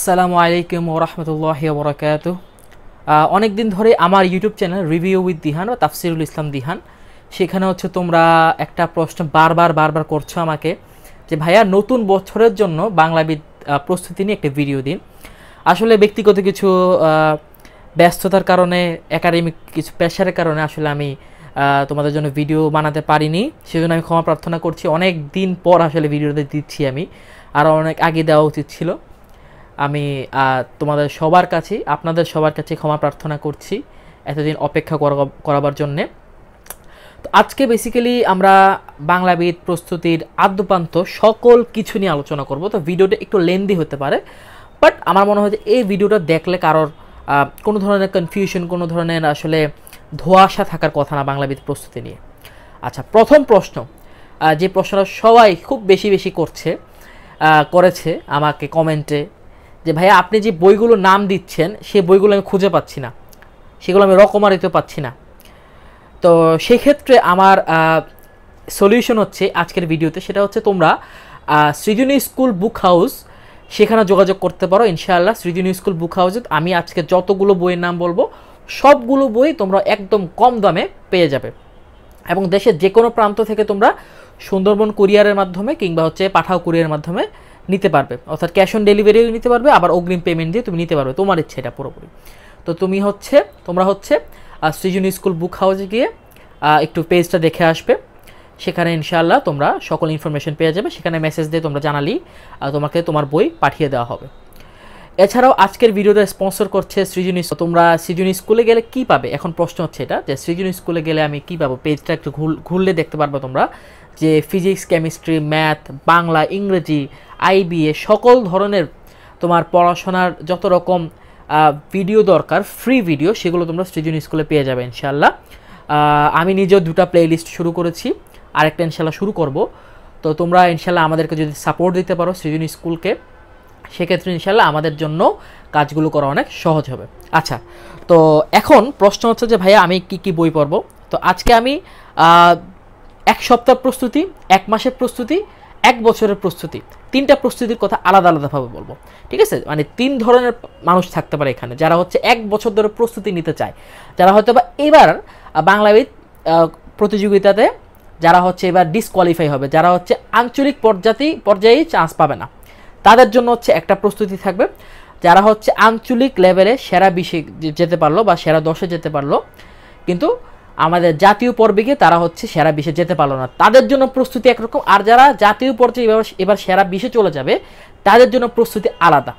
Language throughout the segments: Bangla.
আসসালামু আলাইকুম রহমতুল্লাহ বরকাত অনেক দিন ধরে আমার YouTube channel review with Dihan ও তাফসিরুল ইসলাম দিহান সেখানে হচ্ছে তোমরা একটা প্রশ্ন বারবার বারবার করছো আমাকে যে ভাইয়া নতুন বছরের জন্য বাংলাবিদ প্রস্তুতি নিয়ে একটা ভিডিও দিন আসলে ব্যক্তিগত কিছু ব্যস্ততার কারণে একাডেমিক কিছু প্রেশারের কারণে আসলে আমি তোমাদের জন্য ভিডিও বানাতে পারিনি সেজন্য আমি ক্ষমা প্রার্থনা করছি অনেক দিন পর আসলে ভিডিওটা দিচ্ছি আমি আর অনেক আগে দেওয়া উচিত ছিল আমি তোমাদের সবার কাছে আপনাদের সবার কাছে ক্ষমা প্রার্থনা করছি এতদিন অপেক্ষা করাবার জন্যে তো আজকে বেসিক্যালি আমরা বাংলাবিদ প্রস্তুতির আদ্যপান্ত সকল কিছু নিয়ে আলোচনা করব তো ভিডিওটা একটু লেন্দি হতে পারে বাট আমার মনে হয় যে এই ভিডিওটা দেখলে কারোর কোনো ধরনের কনফিউশন কোনো ধরনের আসলে ধোয়াশা থাকার কথা না বাংলাবিদ প্রস্তুতি নিয়ে আচ্ছা প্রথম প্রশ্ন যে প্রশ্নটা সবাই খুব বেশি বেশি করছে করেছে আমাকে কমেন্টে যে ভাইয়া আপনি যে বইগুলো নাম দিচ্ছেন সে বইগুলো আমি খুঁজে পাচ্ছি না সেগুলো আমি রকমারিতে পাচ্ছি না তো সেক্ষেত্রে আমার সলিউশন হচ্ছে আজকের ভিডিওতে সেটা হচ্ছে তোমরা সৃজনী স্কুল বুক হাউস সেখানে যোগাযোগ করতে পারো ইনশাআল্লাহ সৃজনী স্কুল বুক হাউসে আমি আজকে যতগুলো বইয়ের নাম বলবো সবগুলো বই তোমরা একদম কম দামে পেয়ে যাবে এবং দেশের যে কোনো প্রান্ত থেকে তোমরা সুন্দরবন কুরিয়ারের মাধ্যমে কিংবা হচ্ছে পাঠাও কুরিয়ারের মাধ্যমে নিতে পারবে অর্থাৎ ক্যাশ অন ডেলিভারিও নিতে পারবে আবার অগ্রিম পেমেন্ট দিয়ে তুমি নিতে পারবে তোমার ইচ্ছে এটা পুরোপুরি তো তুমি হচ্ছে তোমরা হচ্ছে সৃজন স্কুল বুক হাউসে গিয়ে একটু পেজটা দেখে আসবে সেখানে ইনশাআল্লাহ তোমরা সকল ইনফরমেশন পেয়ে যাবে সেখানে মেসেজ দিয়ে তোমরা জানালেই তোমাকে তোমার বই পাঠিয়ে দেওয়া হবে এছাড়াও আজকের ভিডিওটা স্পন্সর করছে সৃজন তোমরা সৃজনী স্কুলে গেলে কি পাবে এখন প্রশ্ন হচ্ছে এটা যে সৃজনী স্কুলে গেলে আমি কি পাবো পেজটা একটু ঘুরলে দেখতে পারবো তোমরা যে ফিজিক্স কেমিস্ট্রি ম্যাথ বাংলা ইংরেজি আইবিএ সকল ধরনের তোমার পড়াশোনার যত রকম ভিডিও দরকার ফ্রি ভিডিও সেগুলো তোমরা সৃজনী স্কুলে পেয়ে যাবে ইনশাল্লাহ আমি নিজেও দুটা প্লেলিস্ট শুরু করেছি আরেকটা ইনশাল্লাহ শুরু করব তো তোমরা ইনশাল্লাহ আমাদেরকে যদি সাপোর্ট দিতে পারো সৃজনী স্কুলকে সেক্ষেত্রে ইনশাল্লাহ আমাদের জন্য কাজগুলো করা অনেক সহজ হবে আচ্ছা তো এখন প্রশ্ন হচ্ছে যে ভাইয়া আমি কি কি বই পড়ব তো আজকে আমি এক সপ্তাহ প্রস্তুতি এক মাসের প্রস্তুতি এক বছরের প্রস্তুতি তিনটা প্রস্তুতির কথা আলাদা আলাদাভাবে বলবো ঠিক আছে মানে তিন ধরনের মানুষ থাকতে পারে এখানে যারা হচ্ছে এক বছর ধরে প্রস্তুতি নিতে চায় যারা হয়তো বা এবার বাংলাবিদ প্রতিযোগিতাতে যারা হচ্ছে এবার ডিসকোয়ালিফাই হবে যারা হচ্ছে আঞ্চলিক পর্যাতি পর্যায়ে চান্স পাবে না তাদের জন্য হচ্ছে একটা প্রস্তুতি থাকবে যারা হচ্ছে আঞ্চলিক লেভেলে সেরা বিশে যেতে পারলো বা সেরা দশে যেতে পারলো কিন্তু আমাদের জাতীয় পর্বে গিয়ে তারা হচ্ছে সেরা বিশে যেতে পারলো না তাদের জন্য প্রস্তুতি একরকম আর যারা জাতীয় পর্যায়ে এবার এবার সেরা বিশে চলে যাবে তাদের জন্য প্রস্তুতি আলাদা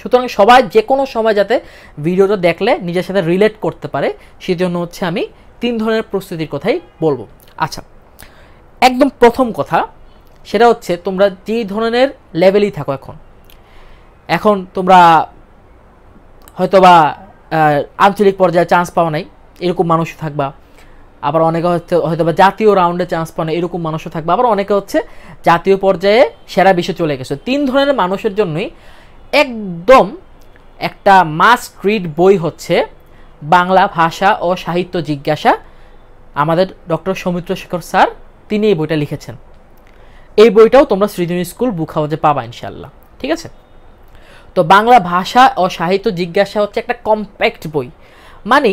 সুতরাং সবাই যে কোনো সময় যাতে ভিডিওটা দেখলে নিজের সাথে রিলেট করতে পারে সেজন্য হচ্ছে আমি তিন ধরনের প্রস্তুতির কথাই বলবো আচ্ছা একদম প্রথম কথা সেটা হচ্ছে তোমরা যেই ধরনের লেভেলই থাকো এখন এখন তোমরা হয়তোবা আঞ্চলিক পর্যায়ে চান্স পাওয়া নাই এরকম মানুষ থাকবা আবার অনেকে হচ্ছে হয়তো বা জাতীয় রাউন্ডে চান্স নাই এরকম মানুষও থাকবে আবার অনেকে হচ্ছে জাতীয় পর্যায়ে সেরা বিশ্বে চলে গেছে তিন ধরনের মানুষের জন্যই একদম একটা মাস্ট রিড বই হচ্ছে বাংলা ভাষা ও সাহিত্য জিজ্ঞাসা আমাদের ডক্টর সৌমিত্র শেখর স্যার তিনি এই বইটা লিখেছেন এই বইটাও তোমরা সৃজনী স্কুল বুক হাউজে পাবা ইনশাল্লাহ ঠিক আছে তো বাংলা ভাষা ও সাহিত্য জিজ্ঞাসা হচ্ছে একটা কম্প্যাক্ট বই মানে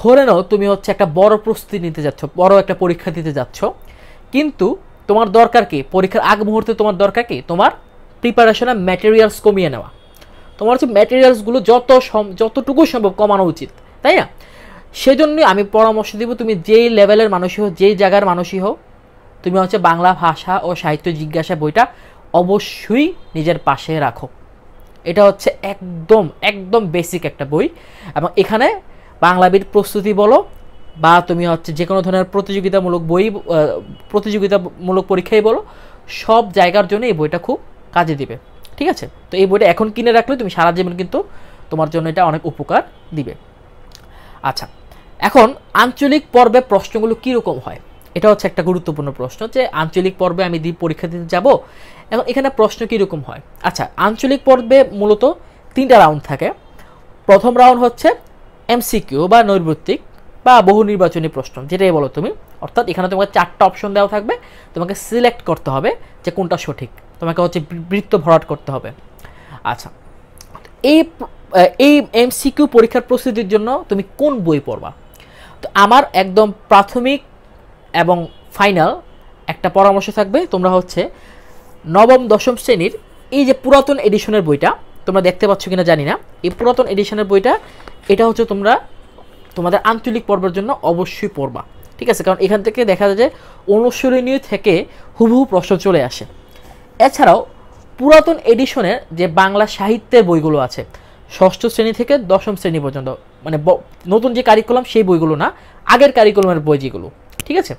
ধরে নাও তুমি হচ্ছে একটা বড় প্রস্তুতি নিতে যাচ্ছ বড় একটা পরীক্ষা দিতে যাচ্ছ কিন্তু তোমার দরকার কি পরীক্ষার আগ মুহূর্তে তোমার দরকার কি তোমার প্রিপারেশনের ম্যাটেরিয়ালস কমিয়ে নেওয়া তোমার হচ্ছে ম্যাটেরিয়ালসগুলো যত যতটুকু সম্ভব কমানো উচিত তাই না সেজন্যই আমি পরামর্শ দিব তুমি যেই লেভেলের মানুষই হোক যেই জায়গার মানুষই হোক তুমি হচ্ছে বাংলা ভাষা ও সাহিত্য জিজ্ঞাসা বইটা অবশ্যই নিজের পাশে রাখো এটা হচ্ছে একদম একদম বেসিক একটা বই এবং এখানে বাংলাবিদ প্রস্তুতি বলো বা তুমি হচ্ছে যে কোনো ধরনের প্রতিযোগিতামূলক বই প্রতিযোগিতামূলক পরীক্ষাই বলো সব জায়গার জন্য এই বইটা খুব কাজে দিবে ঠিক আছে তো এই বইটা এখন কিনে রাখলে তুমি সারা জীবন কিন্তু তোমার জন্য এটা অনেক উপকার দিবে আচ্ছা এখন আঞ্চলিক পর্বে প্রশ্নগুলো কীরকম হয় এটা হচ্ছে একটা গুরুত্বপূর্ণ প্রশ্ন যে আঞ্চলিক পর্বে আমি দ্বীপ পরীক্ষা দিতে যাব এখন এখানে প্রশ্ন কীরকম হয় আচ্ছা আঞ্চলিক পর্বে মূলত তিনটা রাউন্ড থাকে প্রথম রাউন্ড হচ্ছে এমসিকিউ বা নৈর্বৃত্তিক বা বহু নির্বাচনী প্রশ্ন যেটাই বলো তুমি অর্থাৎ এখানে তোমাকে চারটা অপশন দেওয়া থাকবে তোমাকে সিলেক্ট করতে হবে যে কোনটা সঠিক তোমাকে হচ্ছে বৃত্ত ভরাট করতে হবে আচ্ছা এই এই এমসিকিউ পরীক্ষার প্রস্তুতির জন্য তুমি কোন বই পড়বা তো আমার একদম প্রাথমিক এবং ফাইনাল একটা পরামর্শ থাকবে তোমরা হচ্ছে নবম দশম শ্রেণীর এই যে পুরাতন এডিশনের বইটা তোমরা দেখতে পাচ্ছ কিনা জানি না এই পুরাতন এডিশনের বইটা এটা হচ্ছে তোমরা তোমাদের আঞ্চলিক পর্বের জন্য অবশ্যই পড়বা ঠিক আছে কারণ এখান থেকে দেখা যায় যে অনুসরণীয় থেকে হুবহু প্রশ্ন চলে আসে এছাড়াও পুরাতন এডিশনের যে বাংলা সাহিত্যের বইগুলো আছে ষষ্ঠ শ্রেণী থেকে দশম শ্রেণী পর্যন্ত মানে নতুন যে কারিকুলাম সেই বইগুলো না আগের কারিকুলামের বই যেগুলো ঠিক আছে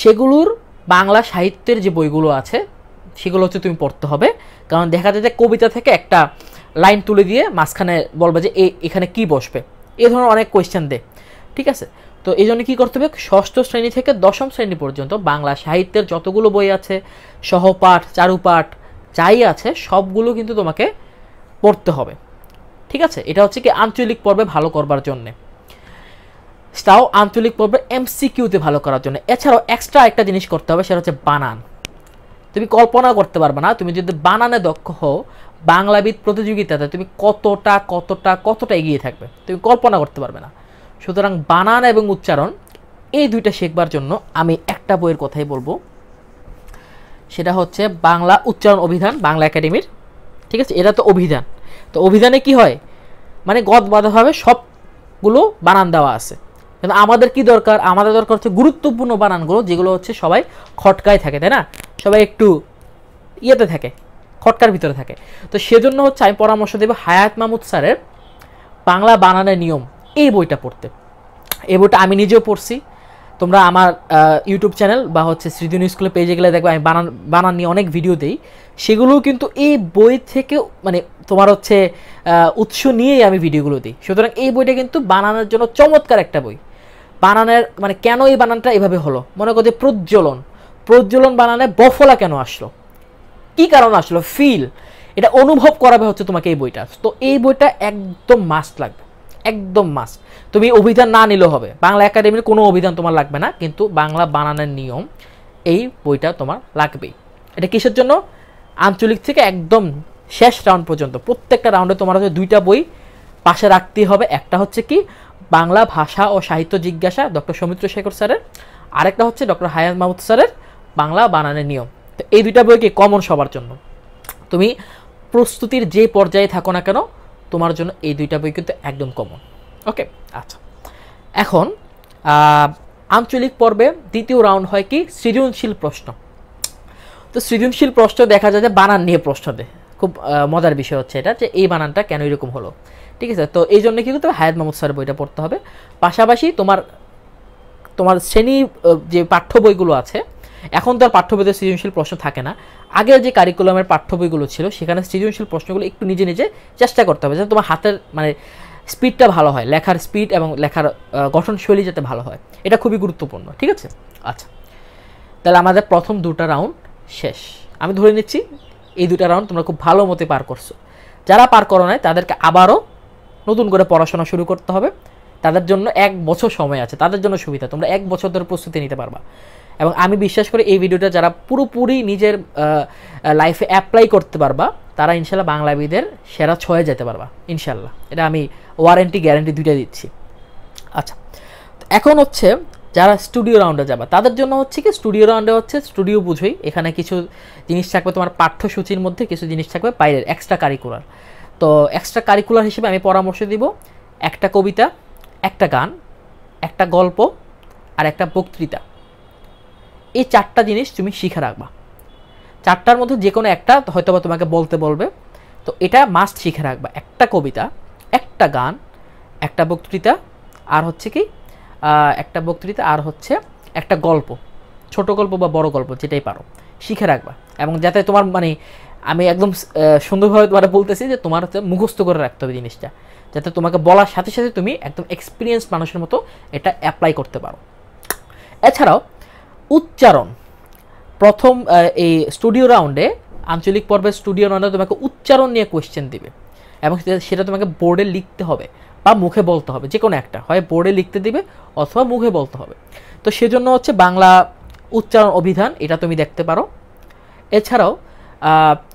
সেগুলোর বাংলা সাহিত্যের যে বইগুলো আছে সেগুলো হচ্ছে তুমি পড়তে হবে কারণ দেখা যায় যে কবিতা থেকে একটা লাইন তুলে দিয়ে মাঝখানে বলবে যে এখানে কি বসবে এ ধরনের অনেক কোয়েশ্চেন দে ঠিক আছে তো এই জন্য কী করতে হবে ষষ্ঠ শ্রেণী থেকে দশম শ্রেণী পর্যন্ত বাংলা সাহিত্যের যতগুলো বই আছে সহপাঠ চারুপাঠ যাই আছে সবগুলো কিন্তু তোমাকে পড়তে হবে ঠিক আছে এটা হচ্ছে কি আঞ্চলিক পর্বে ভালো করবার জন্যে তাও আঞ্চলিক পর্বে এমসিকিউতে ভালো করার জন্য এছাড়াও এক্সট্রা একটা জিনিস করতে হবে সেটা হচ্ছে বানান তুমি কল্পনা করতে পারবে না তুমি যদি বানানে দক্ষ হও বাংলাবিদ প্রতিযোগিতাতে তুমি কতটা কতটা কতটা এগিয়ে থাকবে তুমি কল্পনা করতে পারবে না সুতরাং বানান এবং উচ্চারণ এই দুইটা শেখবার জন্য আমি একটা বইয়ের কথাই বলবো সেটা হচ্ছে বাংলা উচ্চারণ অভিধান বাংলা একাডেমির ঠিক আছে এটা তো অভিধান তো অভিধানে কি হয় মানে গদ বাধাভাবে সবগুলো বানান দেওয়া আছে কিন্তু আমাদের কি দরকার আমাদের দরকার হচ্ছে গুরুত্বপূর্ণ বানানগুলো যেগুলো হচ্ছে সবাই খটকায় থাকে তাই না সবাই একটু ইয়েতে থাকে খটকার ভিতরে থাকে তো সেজন্য হচ্ছে আমি পরামর্শ দেবো হায়াত মাহমুদ স্যারের বাংলা বানানের নিয়ম এই বইটা পড়তে এই বইটা আমি নিজেও পড়ছি তোমরা আমার ইউটিউব চ্যানেল বা হচ্ছে সৃজন স্কুলের পেজে গেলে দেখবে আমি বানান বানান নিয়ে অনেক ভিডিও দিই সেগুলোও কিন্তু এই বই থেকে মানে তোমার হচ্ছে উৎস নিয়েই আমি ভিডিওগুলো দিই সুতরাং এই বইটা কিন্তু বানানোর জন্য চমৎকার একটা বই বানানের মানে কেন এই বানানটা এভাবে হলো মনে করতে প্রজ্বলন প্রজ্বলন বানানে বফলা কেন আসলো কি কারণ আসলো ফিল এটা অনুভব করাবে হচ্ছে তোমাকে এই বইটা তো এই বইটা একদম মাস্ট লাগবে একদম মাস্ট তুমি অভিধান না নিলেও হবে বাংলা একাডেমির কোনো অভিধান তোমার লাগবে না কিন্তু বাংলা বানানের নিয়ম এই বইটা তোমার লাগবেই এটা কিসের জন্য আঞ্চলিক থেকে একদম শেষ রাউন্ড পর্যন্ত প্রত্যেকটা রাউন্ডে তোমার হচ্ছে দুইটা বই পাশে রাখতেই হবে একটা হচ্ছে কি বাংলা ভাষা ও সাহিত্য জিজ্ঞাসা ডক্টর সৌমিত্র শেখর স্যারের আরেকটা হচ্ছে ডক্টর হায়াত মাহমুদ স্যারের বাংলা বানানের নিয়ম তো এই দুইটা বই কি কমন সবার জন্য তুমি প্রস্তুতির যে পর্যায়ে থাকো না কেন তোমার জন্য এই দুইটা বই কিন্তু একদম কমন ওকে আচ্ছা এখন আঞ্চলিক পর্বে দ্বিতীয় রাউন্ড হয় কি সৃজনশীল প্রশ্ন তো সৃজনশীল প্রশ্ন দেখা যায় যে বানান নিয়ে প্রশ্ন দেয় খুব মজার বিষয় হচ্ছে এটা যে এই বানানটা কেন এরকম হলো ঠিক আছে তো এই জন্য কী করতে হবে হায়াত মাহমুদ স্যারের বইটা পড়তে হবে পাশাপাশি তোমার তোমার শ্রেণী যে পাঠ্য বইগুলো আছে এখন তো আর পাঠ্য বইতে সৃজনশীল প্রশ্ন থাকে না আগে যে কারিকুলামের পাঠ্য বইগুলো ছিল সেখানে সৃজনশীল প্রশ্নগুলো একটু নিজে নিজে চেষ্টা করতে হবে যাতে তোমার হাতের মানে স্পিডটা ভালো হয় লেখার স্পিড এবং লেখার গঠনশৈলী যাতে ভালো হয় এটা খুবই গুরুত্বপূর্ণ ঠিক আছে আচ্ছা তাহলে আমাদের প্রথম দুটা রাউন্ড শেষ আমি ধরে নিচ্ছি এই দুটা রাউন্ড তোমরা খুব ভালো মতে পার করছো যারা পার করো নাই তাদেরকে আবারও নতুন করে পড়াশোনা শুরু করতে হবে তাদের জন্য এক বছর সময় আছে তাদের জন্য সুবিধা তোমরা এক বছর ধরে প্রস্তুতি নিতে পারবা এবং আমি বিশ্বাস করি এই ভিডিওটা যারা পুরোপুরি নিজের লাইফে অ্যাপ্লাই করতে পারবা তারা ইনশাল্লাহ বাংলাবিদের সেরা ছয়ে যেতে পারবা ইনশাল্লাহ এটা আমি ওয়ারেন্টি গ্যারেন্টি দুইটা দিচ্ছি আচ্ছা এখন হচ্ছে যারা স্টুডিও রাউন্ডে যাবে তাদের জন্য হচ্ছে কি স্টুডিও রাউন্ডে হচ্ছে স্টুডিও বুঝোই এখানে কিছু জিনিস থাকবে তোমার পাঠ্যসূচির মধ্যে কিছু জিনিস থাকবে বাইরের এক্সট্রা কারিকুলার তো এক্সট্রা কারিকুলার হিসেবে আমি পরামর্শ দিব একটা কবিতা একটা গান একটা গল্প আর একটা বক্তৃতা এই চারটা জিনিস তুমি শিখে রাখবা চারটার মধ্যে যে কোনো একটা হয়তোবা তোমাকে বলতে বলবে তো এটা মাস্ট শিখে রাখবা একটা কবিতা একটা গান একটা বক্তৃতা আর হচ্ছে কি একটা বক্তৃতা আর হচ্ছে একটা গল্প ছোট গল্প বা বড় গল্প যেটাই পারো শিখে রাখবা এবং যাতে তোমার মানে আমি একদম সুন্দরভাবে তোমার বলতেছি যে তোমার হচ্ছে মুখস্থ করে রাখতে হবে জিনিসটা যাতে তোমাকে বলার সাথে সাথে তুমি একদম এক্সপিরিয়েন্স মানুষের মতো এটা অ্যাপ্লাই করতে পারো এছাড়াও উচ্চারণ প্রথম এই স্টুডিও রাউন্ডে আঞ্চলিক পর্বের স্টুডিও রাউন্ডে তোমাকে উচ্চারণ নিয়ে কোয়েশ্চেন দিবে এবং সেটা তোমাকে বোর্ডে লিখতে হবে বা মুখে বলতে হবে যে কোনো একটা হয় বোর্ডে লিখতে দিবে অথবা মুখে বলতে হবে তো সেজন্য হচ্ছে বাংলা উচ্চারণ অভিধান এটা তুমি দেখতে পারো এছাড়াও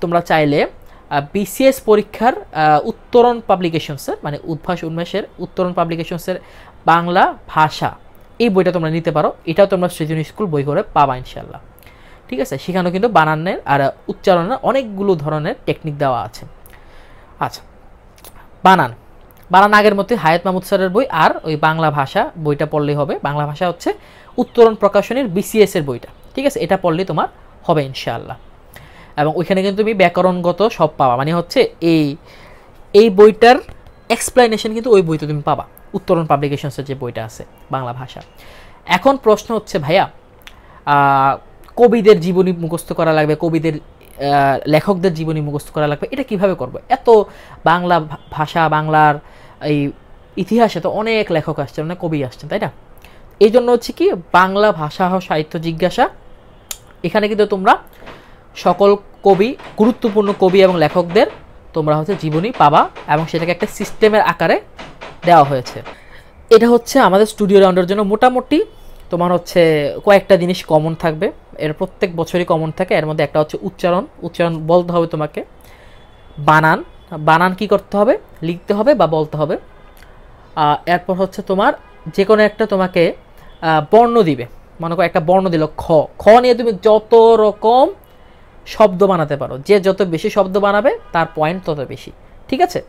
তোমরা চাইলে বিসিএস পরীক্ষার উত্তরণ পাবলিকেশনসের মানে উদ্ভাস উন্মেষের উত্তরণ পাবলিকেশনসের বাংলা ভাষা এই বইটা তোমরা নিতে পারো এটাও তোমরা সৃজনী স্কুল বই করে পাবা ইনশাল্লাহ ঠিক আছে সেখানেও কিন্তু বানানের আর উচ্চারণের অনেকগুলো ধরনের টেকনিক দেওয়া আছে আচ্ছা বানান বানান আগের মধ্যে হায়াত মাহমুদ স্যারের বই আর ওই বাংলা ভাষা বইটা পড়লেই হবে বাংলা ভাষা হচ্ছে উত্তরণ প্রকাশনীর এর বইটা ঠিক আছে এটা পড়লেই তোমার হবে ইনশাআল্লাহ এবং ওইখানে কিন্তু তুমি ব্যাকরণগত সব পাবা মানে হচ্ছে এই এই বইটার এক্সপ্লেনেশন কিন্তু ওই বইতে তুমি পাবা উত্তরণ পাবলিকেশনসের যে বইটা আছে বাংলা ভাষা এখন প্রশ্ন হচ্ছে ভাইয়া কবিদের জীবনী মুখস্থ করা লাগবে কবিদের লেখকদের জীবনী মুখস্থ করা লাগবে এটা কিভাবে করবো এত বাংলা ভাষা বাংলার এই ইতিহাসে তো অনেক লেখক আসছেন অনেক কবি আসছেন তাই না এই জন্য হচ্ছে কি বাংলা ভাষা ও সাহিত্য জিজ্ঞাসা এখানে কিন্তু তোমরা সকল কবি গুরুত্বপূর্ণ কবি এবং লেখকদের তোমরা হচ্ছে জীবনী পাবা এবং সেটাকে একটা সিস্টেমের আকারে দেওয়া হয়েছে এটা হচ্ছে আমাদের স্টুডিও রাউন্ডের জন্য মোটামুটি তোমার হচ্ছে কয়েকটা জিনিস কমন থাকবে এর প্রত্যেক বছরই কমন থাকে এর মধ্যে একটা হচ্ছে উচ্চারণ উচ্চারণ বলতে হবে তোমাকে বানান বানান কি করতে হবে লিখতে হবে বা বলতে হবে এরপর হচ্ছে তোমার যে কোনো একটা তোমাকে বর্ণ দিবে মনে করো একটা বর্ণ দিল খ খ নিয়ে তুমি যত রকম শব্দ বানাতে পারো যে যত বেশি শব্দ বানাবে তার পয়েন্ট তত বেশি ঠিক আছে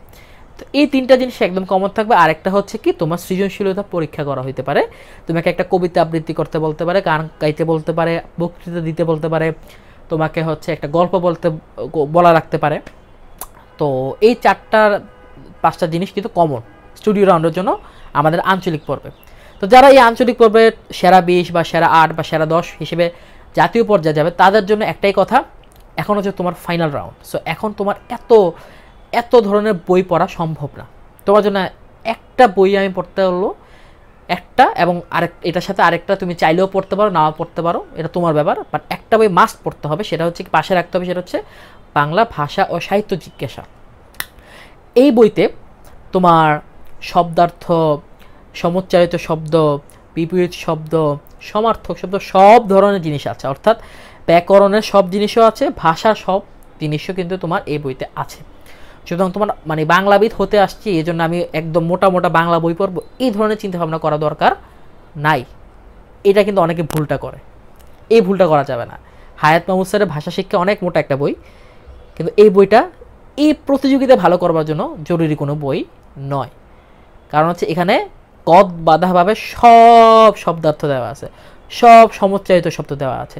তো এই তিনটা জিনিস একদম কমন থাকবে আরেকটা হচ্ছে কি তোমার সৃজনশীলতা পরীক্ষা করা হইতে পারে তোমাকে একটা কবিতা আবৃত্তি করতে বলতে পারে গান গাইতে বলতে পারে বক্তৃতা দিতে বলতে পারে তোমাকে হচ্ছে একটা গল্প বলতে বলা রাখতে পারে তো এই চারটার পাঁচটা জিনিস কিন্তু কমন স্টুডিও রাউন্ডের জন্য আমাদের আঞ্চলিক পর্বে তো যারা এই আঞ্চলিক পর্বে সেরা বিশ বা সেরা আট বা সেরা দশ হিসেবে জাতীয় পর্যায়ে যাবে তাদের জন্য একটাই কথা এখন হচ্ছে তোমার ফাইনাল রাউন্ড সো এখন তোমার এত এত ধরনের বই পড়া সম্ভব না তোমার জন্য একটা বই আমি পড়তে হলো একটা এবং আরেক এটার সাথে আরেকটা তুমি চাইলেও পড়তে পারো নাও পড়তে পারো এটা তোমার ব্যাপার বাট একটা বই মাস্ট পড়তে হবে সেটা হচ্ছে পাশে রাখতে হবে সেটা হচ্ছে বাংলা ভাষা ও সাহিত্য জিজ্ঞাসা এই বইতে তোমার শব্দার্থ সমুচ্চারিত শব্দ বিপরীত শব্দ সমার্থক শব্দ সব ধরনের জিনিস আছে অর্থাৎ ব্যাকরণের সব জিনিসও আছে ভাষা সব জিনিসও কিন্তু তোমার এই বইতে আছে সুতরাং তোমার মানে বাংলাবিদ হতে আসছি এই জন্য আমি একদম মোটা মোটা বাংলা বই পড়ব এই ধরনের চিন্তাভাবনা করা দরকার নাই এটা কিন্তু অনেকে ভুলটা করে এই ভুলটা করা যাবে না হায়াত মাহমুদ স্যারের ভাষা শিক্ষা অনেক মোটা একটা বই কিন্তু এই বইটা এই প্রতিযোগিতা ভালো করবার জন্য জরুরি কোনো বই নয় কারণ হচ্ছে এখানে কদ বাধাভাবে সব শব্দার্থ দেওয়া আছে সব সমচ্চায়িত শব্দ দেওয়া আছে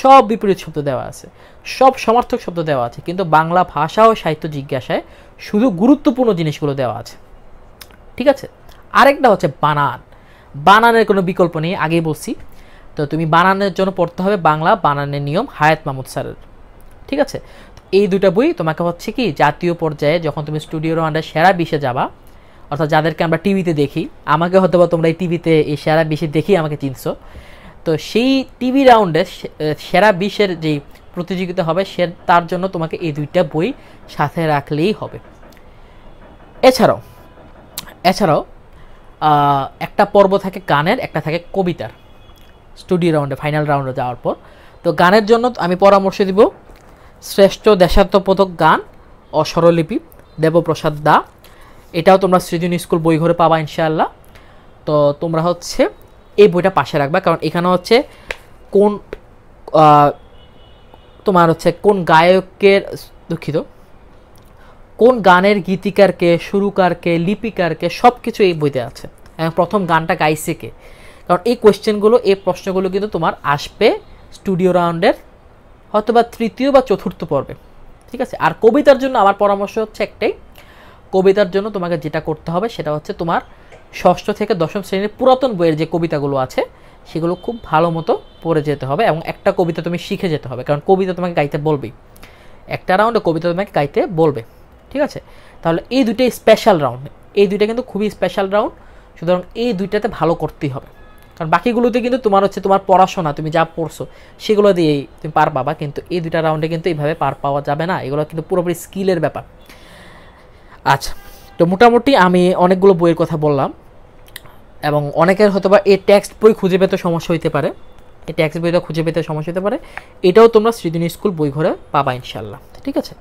সব বিপরীত শব্দ দেওয়া আছে সব সমার্থক শব্দ দেওয়া আছে কিন্তু বাংলা ভাষা ও সাহিত্য জিজ্ঞাসায় শুধু গুরুত্বপূর্ণ জিনিসগুলো দেওয়া আছে ঠিক আছে আরেকটা হচ্ছে বানান বানানের কোনো বিকল্প নেই আগেই বলছি তো তুমি বানানের জন্য পড়তে হবে বাংলা বানানের নিয়ম হায়াত মাহমুদ স্যারের ঠিক আছে এই দুটা বই তোমাকে হচ্ছে কি জাতীয় পর্যায়ে যখন তুমি স্টুডিও আন্ডার সেরা বিশে যাবা অর্থাৎ যাদেরকে আমরা টিভিতে দেখি আমাকে হয়তো বা তোমরা এই টিভিতে এই সেরা বিশে দেখি আমাকে চিনছো তো সেই টিভি রাউন্ডে সেরা বিশের যেই প্রতিযোগিতা হবে সে তার জন্য তোমাকে এই দুইটা বই সাথে রাখলেই হবে এছাড়াও এছাড়াও একটা পর্ব থাকে গানের একটা থাকে কবিতার স্টুডিও রাউন্ডে ফাইনাল রাউন্ডে যাওয়ার পর তো গানের জন্য আমি পরামর্শ দিব শ্রেষ্ঠ দেশাত্মবোধক গান অসরলিপি দেবপ্রসাদ দা এটাও তোমরা সৃজনী স্কুল বই ঘরে পাবা ইনশাআল্লাহ তো তোমরা হচ্ছে এই বইটা পাশে রাখবা কারণ এখানে হচ্ছে কোন তোমার হচ্ছে কোন গায়কের দুঃখিত কোন গানের গীতিকারকে সুরুকারকে লিপিকারকে সব কিছু এই বইতে আছে এবং প্রথম গানটা গাইছে কে কারণ এই কোয়েশ্চেনগুলো এই প্রশ্নগুলো কিন্তু তোমার আসবে স্টুডিও রাউন্ডের হয়তোবা তৃতীয় বা চতুর্থ পর্বে ঠিক আছে আর কবিতার জন্য আমার পরামর্শ হচ্ছে একটাই কবিতার জন্য তোমাকে যেটা করতে হবে সেটা হচ্ছে তোমার ষষ্ঠ থেকে দশম শ্রেণীর পুরাতন বইয়ের যে কবিতাগুলো আছে সেগুলো খুব ভালো মতো পড়ে যেতে হবে এবং একটা কবিতা তুমি শিখে যেতে হবে কারণ কবিতা তোমাকে গাইতে বলবেই একটা রাউন্ডে কবিতা তোমাকে গাইতে বলবে ঠিক আছে তাহলে এই দুইটাই স্পেশাল রাউন্ড এই দুইটা কিন্তু খুবই স্পেশাল রাউন্ড সুতরাং এই দুইটাতে ভালো করতেই হবে কারণ বাকিগুলোতে কিন্তু তোমার হচ্ছে তোমার পড়াশোনা তুমি যা পড়ছো সেগুলো দিয়েই তুমি পার পাবা কিন্তু এই দুইটা রাউন্ডে কিন্তু এইভাবে পার পাওয়া যাবে না এগুলো কিন্তু পুরোপুরি স্কিলের ব্যাপার আচ্ছা তো মোটামুটি আমি অনেকগুলো বইয়ের কথা বললাম এবং অনেকের হয়তো বা এই টেক্সট বই খুঁজে পেতে সমস্যা হইতে পারে এই টেক্সট বইটা খুঁজে পেতে সমস্যা হতে পারে এটাও তোমরা সৃজনী স্কুল বই ঘরে পাবা ইনশাল্লাহ ঠিক আছে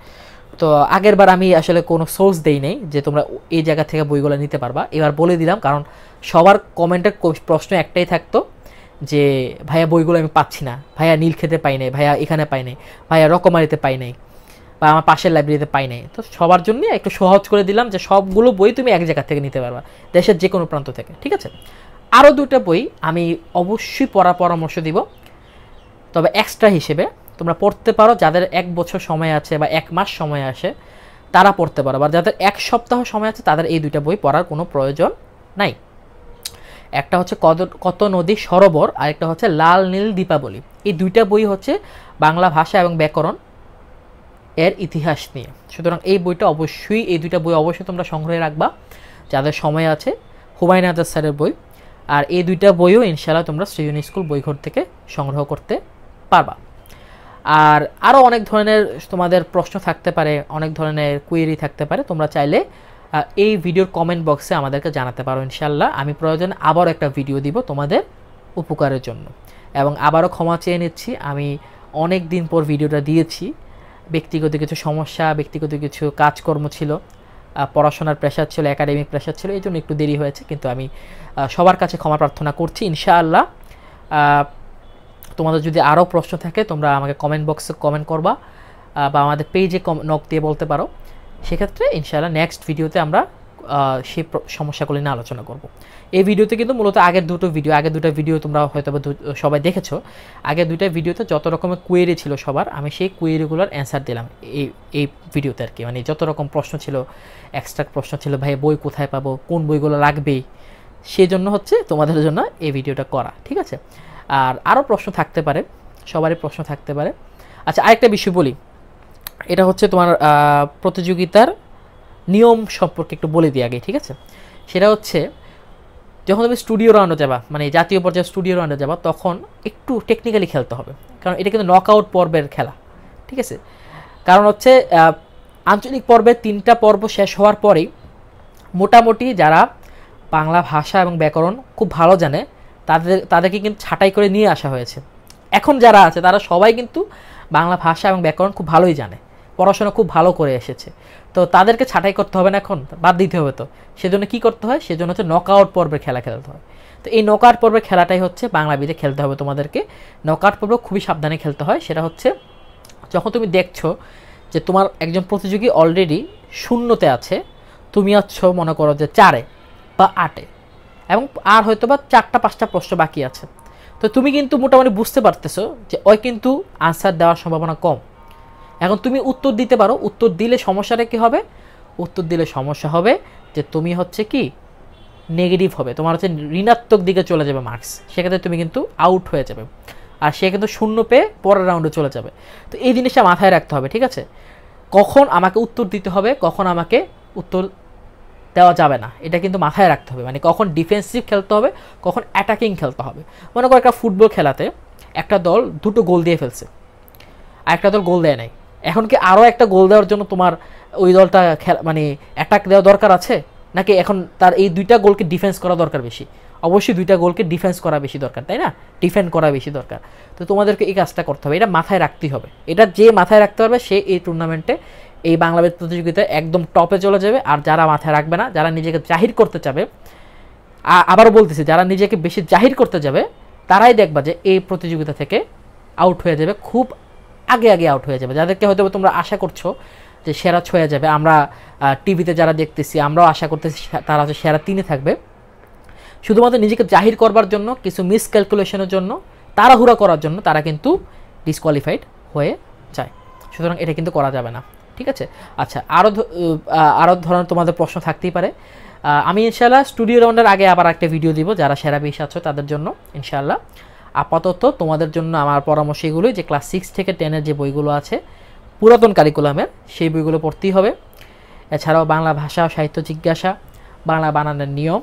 তো আগের বার আমি আসলে কোনো সোর্স দেই নেই যে তোমরা এই জায়গা থেকে বইগুলো নিতে পারবা এবার বলে দিলাম কারণ সবার কমেন্টের প্রশ্ন একটাই থাকতো যে ভাইয়া বইগুলো আমি পাচ্ছি না ভাইয়া নীল খেতে পাই নাই ভাইয়া এখানে পাই নাই ভাইয়া রকমারিতে পাই নাই বা আমার পাশের লাইব্রেরিতে পাই নাই তো সবার জন্য একটু সহজ করে দিলাম যে সবগুলো বই তুমি এক জায়গা থেকে নিতে পারবা দেশের যে কোনো প্রান্ত থেকে ঠিক আছে আরও দুটো বই আমি অবশ্যই পড়া পরামর্শ দিব তবে এক্সট্রা হিসেবে তোমরা পড়তে পারো যাদের এক বছর সময় আছে বা এক মাস সময় আসে তারা পড়তে পারো বা যাদের এক সপ্তাহ সময় আছে তাদের এই দুইটা বই পড়ার কোনো প্রয়োজন নাই একটা হচ্ছে কত কত নদী সরোবর আরেকটা হচ্ছে লাল নীল দীপাবলি এই দুইটা বই হচ্ছে বাংলা ভাষা এবং ব্যাকরণ এর ইতিহাস নিয়ে সুতরাং এই বইটা অবশ্যই এই দুইটা বই অবশ্যই তোমরা সংগ্রহে রাখবা যাদের সময় আছে হুমায়ুন আজাদ স্যারের বই আর এই দুইটা বইও ইনশাআল্লাহ তোমরা সৃজন স্কুল বইঘর থেকে সংগ্রহ করতে পারবা আর আরও অনেক ধরনের তোমাদের প্রশ্ন থাকতে পারে অনেক ধরনের কুয়েরি থাকতে পারে তোমরা চাইলে এই ভিডিওর কমেন্ট বক্সে আমাদেরকে জানাতে পারো ইনশাল্লাহ আমি প্রয়োজনে আবার একটা ভিডিও দিব তোমাদের উপকারের জন্য এবং আবারও ক্ষমা চেয়ে নিচ্ছি আমি অনেক দিন পর ভিডিওটা দিয়েছি ব্যক্তিগত কিছু সমস্যা ব্যক্তিগত কিছু কাজকর্ম ছিল পড়াশোনার প্রেশার ছিল একাডেমিক প্রেশার ছিল এই জন্য একটু দেরি হয়েছে কিন্তু আমি সবার কাছে ক্ষমা প্রার্থনা করছি ইনশাআল্লাহ তোমাদের যদি আরও প্রশ্ন থাকে তোমরা আমাকে কমেন্ট বক্সে কমেন্ট করবা বা আমাদের পেজে কম নক দিয়ে বলতে পারো সেক্ষেত্রে ইনশাআল্লাহ নেক্সট ভিডিওতে আমরা সেই সমস্যাগুলি নিয়ে আলোচনা করব এই ভিডিওতে কিন্তু মূলত আগের দুটো ভিডিও আগের দুটো ভিডিও তোমরা হয়তো সবাই দেখেছো আগের দুইটা ভিডিওতে যত রকমের কুয়েরি ছিল সবার আমি সেই কুয়েরিগুলোর অ্যান্সার দিলাম এই এই ভিডিওতে আর কি মানে যত রকম প্রশ্ন ছিল এক্সট্রা প্রশ্ন ছিল ভাই বই কোথায় পাবো কোন বইগুলো লাগবে সেই জন্য হচ্ছে তোমাদের জন্য এই ভিডিওটা করা ঠিক আছে আর আরও প্রশ্ন থাকতে পারে সবারই প্রশ্ন থাকতে পারে আচ্ছা আরেকটা বিষয় বলি এটা হচ্ছে তোমার প্রতিযোগিতার নিয়ম সম্পর্কে একটু বলে দিই আগে ঠিক আছে সেটা হচ্ছে যখন তুমি স্টুডিও রাউন্ডে যাবা মানে জাতীয় পর্যায়ে স্টুডিও রাউন্ডে যাবা তখন একটু টেকনিক্যালি খেলতে হবে কারণ এটা কিন্তু নক আউট পর্বের খেলা ঠিক আছে কারণ হচ্ছে আঞ্চলিক পর্বে তিনটা পর্ব শেষ হওয়ার পরেই মোটামুটি যারা বাংলা ভাষা এবং ব্যাকরণ খুব ভালো জানে তাদের তাদেরকে কিন্তু ছাঁটাই করে নিয়ে আসা হয়েছে এখন যারা আছে তারা সবাই কিন্তু বাংলা ভাষা এবং ব্যাকরণ খুব ভালোই জানে পড়াশোনা খুব ভালো করে এসেছে তো তাদেরকে ছাঁটাই করতে হবে না এখন বাদ দিতে হবে তো সেজন্য কি করতে হয় সেজন্য হচ্ছে নক আউট পর্বের খেলা খেলতে হয় তো এই নক আউট পর্বের খেলাটাই হচ্ছে বিদে খেলতে হবে তোমাদেরকে নকআউট পর্ব খুবই সাবধানে খেলতে হয় সেটা হচ্ছে যখন তুমি দেখছো যে তোমার একজন প্রতিযোগী অলরেডি শূন্যতে আছে তুমি আছো মনে করো যে চারে বা আটে এবং আর হয়তো বা চারটা পাঁচটা প্রশ্ন বাকি আছে তো তুমি কিন্তু মোটামুটি বুঝতে পারতেছো যে ওই কিন্তু আনসার দেওয়ার সম্ভাবনা কম এখন তুমি উত্তর দিতে পারো উত্তর দিলে সমস্যাটা কী হবে উত্তর দিলে সমস্যা হবে যে তুমি হচ্ছে কি নেগেটিভ হবে তোমার হচ্ছে ঋণাত্মক দিকে চলে যাবে মার্কস সেক্ষেত্রে তুমি কিন্তু আউট হয়ে যাবে আর সে কিন্তু শূন্য পেয়ে পরের রাউন্ডে চলে যাবে তো এই জিনিসটা মাথায় রাখতে হবে ঠিক আছে কখন আমাকে উত্তর দিতে হবে কখন আমাকে উত্তর দেওয়া যাবে না এটা কিন্তু মাথায় রাখতে হবে মানে কখন ডিফেন্সিভ খেলতে হবে কখন অ্যাটাকিং খেলতে হবে মনে করো একটা ফুটবল খেলাতে একটা দল দুটো গোল দিয়ে ফেলছে আর একটা দল গোল দেয় নাই এখন কি আরও একটা গোল দেওয়ার জন্য তোমার ওই দলটা খেলা মানে অ্যাটাক দেওয়া দরকার আছে নাকি এখন তার এই দুইটা গোলকে ডিফেন্স করা দরকার বেশি অবশ্যই দুইটা গোলকে ডিফেন্স করা বেশি দরকার তাই না ডিফেন্ড করা বেশি দরকার তো তোমাদেরকে এই কাজটা করতে হবে এটা মাথায় রাখতেই হবে এটা যে মাথায় রাখতে পারবে সে এই টুর্নামেন্টে এই বাংলাদেশ প্রতিযোগিতায় একদম টপে চলে যাবে আর যারা মাথায় রাখবে না যারা নিজেকে জাহির করতে চাবে আবারও বলতেছি যারা নিজেকে বেশি জাহির করতে যাবে তারাই দেখবা যে এই প্রতিযোগিতা থেকে আউট হয়ে যাবে খুব আগে আগে আউট হয়ে যাবে যাদেরকে হয়তো তোমরা আশা করছো যে সেরা ছয়ে যাবে আমরা টিভিতে যারা দেখতেছি আমরাও আশা করতেছি তারা হচ্ছে সেরা তিনে থাকবে শুধুমাত্র নিজেকে জাহির করবার জন্য কিছু মিস ক্যালকুলেশনের জন্য তাড়াহুড়া করার জন্য তারা কিন্তু ডিসকোয়ালিফাইড হয়ে যায় সুতরাং এটা কিন্তু করা যাবে না ঠিক আছে আচ্ছা আরও আরও ধরনের তোমাদের প্রশ্ন থাকতেই পারে আমি ইনশাল্লাহ স্টুডিও রাউন্ডের আগে আবার একটা ভিডিও দিব যারা সেরা বিষ আছো তাদের জন্য ইনশাল্লাহ আপাতত তোমাদের জন্য আমার পরামর্শ এগুলোই যে ক্লাস সিক্স থেকে টেনের যে বইগুলো আছে পুরাতন কারিকুলামের সেই বইগুলো পড়তেই হবে এছাড়াও বাংলা ভাষা সাহিত্য জিজ্ঞাসা বাংলা বানানের নিয়ম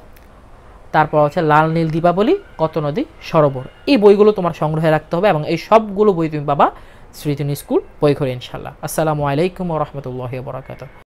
তারপর হচ্ছে লাল নীল দীপাবলি কত নদী সরোবর এই বইগুলো তোমার সংগ্রহে রাখতে হবে এবং এই সবগুলো বই তুমি পাবা শ্রীতনী স্কুল বইঘরে ইনশাল্লাহ আসসালামু আলাইকুম রহমতুল্লাহ বরাকাত